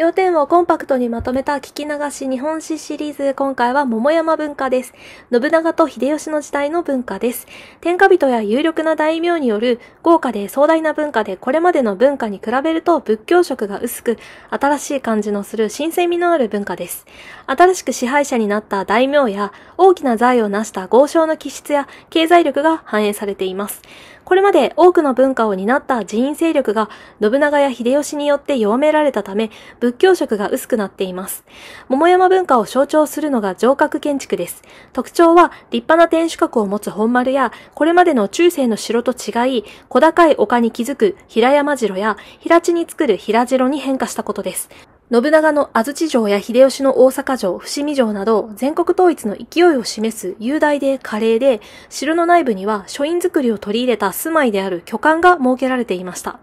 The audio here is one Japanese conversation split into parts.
要点をコンパクトにまとめた聞き流し日本史シリーズ、今回は桃山文化です。信長と秀吉の時代の文化です。天下人や有力な大名による豪華で壮大な文化で、これまでの文化に比べると仏教色が薄く、新しい感じのする新鮮味のある文化です。新しく支配者になった大名や、大きな財を成した豪商の気質や経済力が反映されています。これまで多くの文化を担った寺院勢力が信長や秀吉によって弱められたため、仏教色が薄くなっています。桃山文化を象徴するのが城郭建築です。特徴は立派な天守閣を持つ本丸や、これまでの中世の城と違い、小高い丘に築く平山城や、平地に作る平城に変化したことです。信長の安土城や秀吉の大阪城、伏見城など全国統一の勢いを示す雄大で華麗で、城の内部には書院作りを取り入れた住まいである巨漢が設けられていました。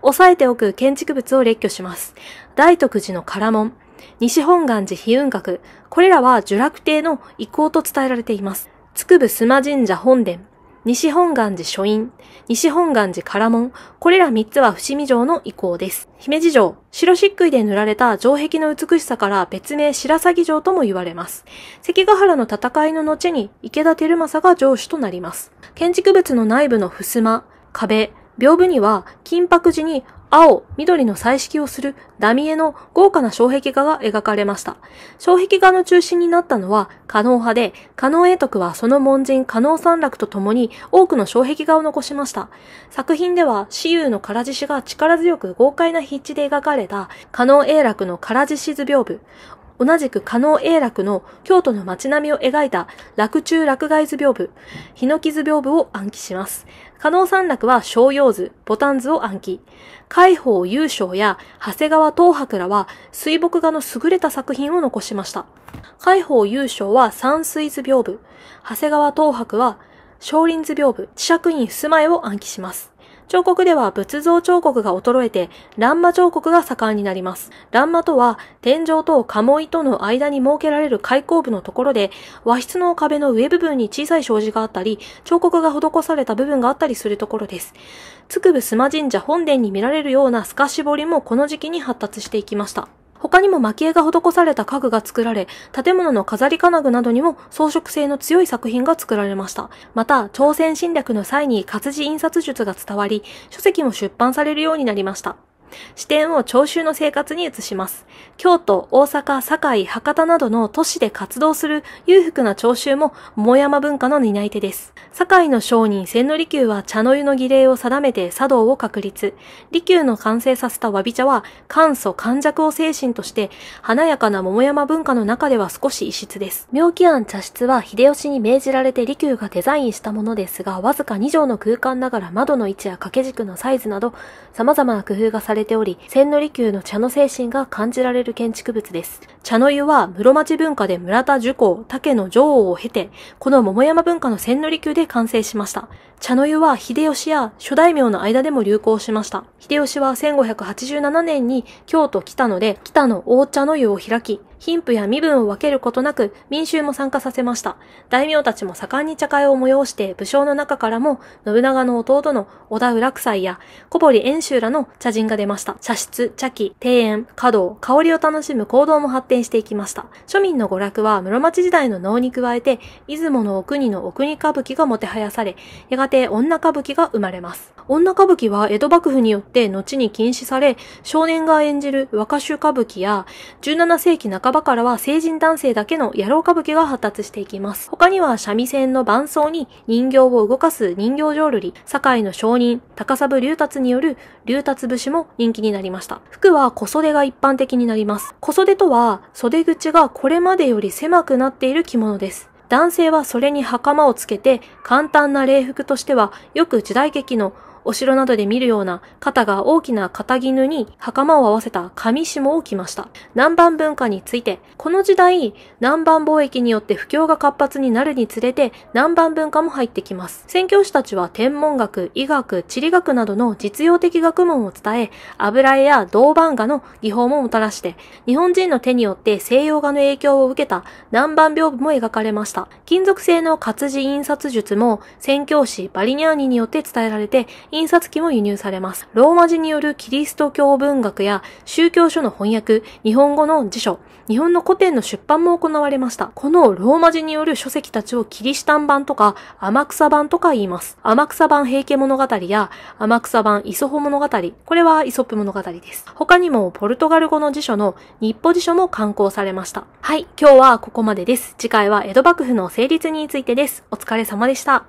押さえておく建築物を列挙します。大徳寺の唐門、西本願寺飛雲閣、これらは樹楽亭の遺構と伝えられています。つくぶ須磨神社本殿、西本願寺書院、西本願寺唐門、これら3つは伏見城の遺構です。姫路城、白漆喰で塗られた城壁の美しさから別名白鷺城とも言われます。関ヶ原の戦いの後に池田輝政が城主となります。建築物の内部の襖、壁、屏風には金箔寺に青、緑の彩色をするダミエの豪華な障壁画が描かれました。障壁画の中心になったのは、カノ派で、カノ英徳はその門人カノ三楽と共に多くの障壁画を残しました。作品では、私有の唐獅子が力強く豪快な筆致で描かれた、カノ英楽の唐獅子図屏風、同じく加納永楽の京都の街並みを描いた楽中楽外図屏風、檜木図屏風を暗記します。加納三楽は商用図、ボタン図を暗記。海宝優勝や長谷川東博らは水墨画の優れた作品を残しました。海宝優勝は山水図屏風、長谷川東博は少林図屏風、地釈院襖絵を暗記します。彫刻では仏像彫刻が衰えて、欄間彫刻が盛んになります。欄間とは、天井と鴨居との間に設けられる開口部のところで、和室の壁の上部分に小さい障子があったり、彫刻が施された部分があったりするところです。つくぶ須磨神社本殿に見られるような透かし彫りもこの時期に発達していきました。他にも蒔絵が施された家具が作られ、建物の飾り金具などにも装飾性の強い作品が作られました。また、朝鮮侵略の際に活字印刷術が伝わり、書籍も出版されるようになりました。視点を聴衆の生活に移します。京都、大阪、堺、博多などの都市で活動する裕福な聴衆も桃山文化の担い手です。堺の商人千利休は茶の湯の儀礼を定めて茶道を確立。利休の完成させた和び茶は簡素簡弱を精神として華やかな桃山文化の中では少し異質です。妙紀庵茶室は秀吉に命じられて利休がデザインしたものですが、わずか2畳の空間ながら窓の位置や掛け軸のサイズなど様々な工夫がされれており、千利休の茶の精神が感じられる建築物です。茶の湯は室町文化で村田樹光、竹野女王を経て、この桃山文化の千利休で完成しました。茶の湯は秀吉や諸大名の間でも流行しました。秀吉は1587年に京都北野で北野大茶の湯を開き、貧富や身分を分けることなく民衆も参加させました。大名たちも盛んに茶会を催して武将の中からも信長の弟の織田浦草や小堀遠州らの茶人が出ました。茶室、茶器、庭園、華道、香りを楽しむ行動も発展していきました。庶民の娯楽は室町時代の能に加えて出雲のお国のお国歌舞伎がもてはやされ、やがて女歌舞伎が生まれます。女歌舞伎は江戸幕府によって後に禁止され、少年が演じる若衆歌舞伎や、17世紀半ばからは成人男性だけの野郎歌舞伎が発達していきます。他には三味線の伴奏に人形を動かす人形浄瑠璃、堺の商人、高砂竜達による竜達節も人気になりました。服は小袖が一般的になります。小袖とは袖口がこれまでより狭くなっている着物です。男性はそれに袴をつけて、簡単な礼服としては、よく時代劇のお城などで見るような肩が大きな肩絹に袴を合わせた紙下を着ました。南蛮文化について、この時代、南蛮貿易によって不況が活発になるにつれて、南蛮文化も入ってきます。宣教師たちは天文学、医学、地理学などの実用的学問を伝え、油絵や銅版画の技法ももたらして、日本人の手によって西洋画の影響を受けた南蛮屏風も描かれました。金属製の活字印刷術も宣教師バリニャーニによって伝えられて、印刷機も輸入されます。ローマ字によるキリスト教文学や宗教書の翻訳、日本語の辞書、日本の古典の出版も行われました。このローマ字による書籍たちをキリシタン版とか天草版とか言います。天草版平家物語や天草版イソホ物語、これはイソップ物語です。他にもポルトガル語の辞書の日報辞書も刊行されました。はい、今日はここまでです。次回は江戸幕府の成立についてです。お疲れ様でした。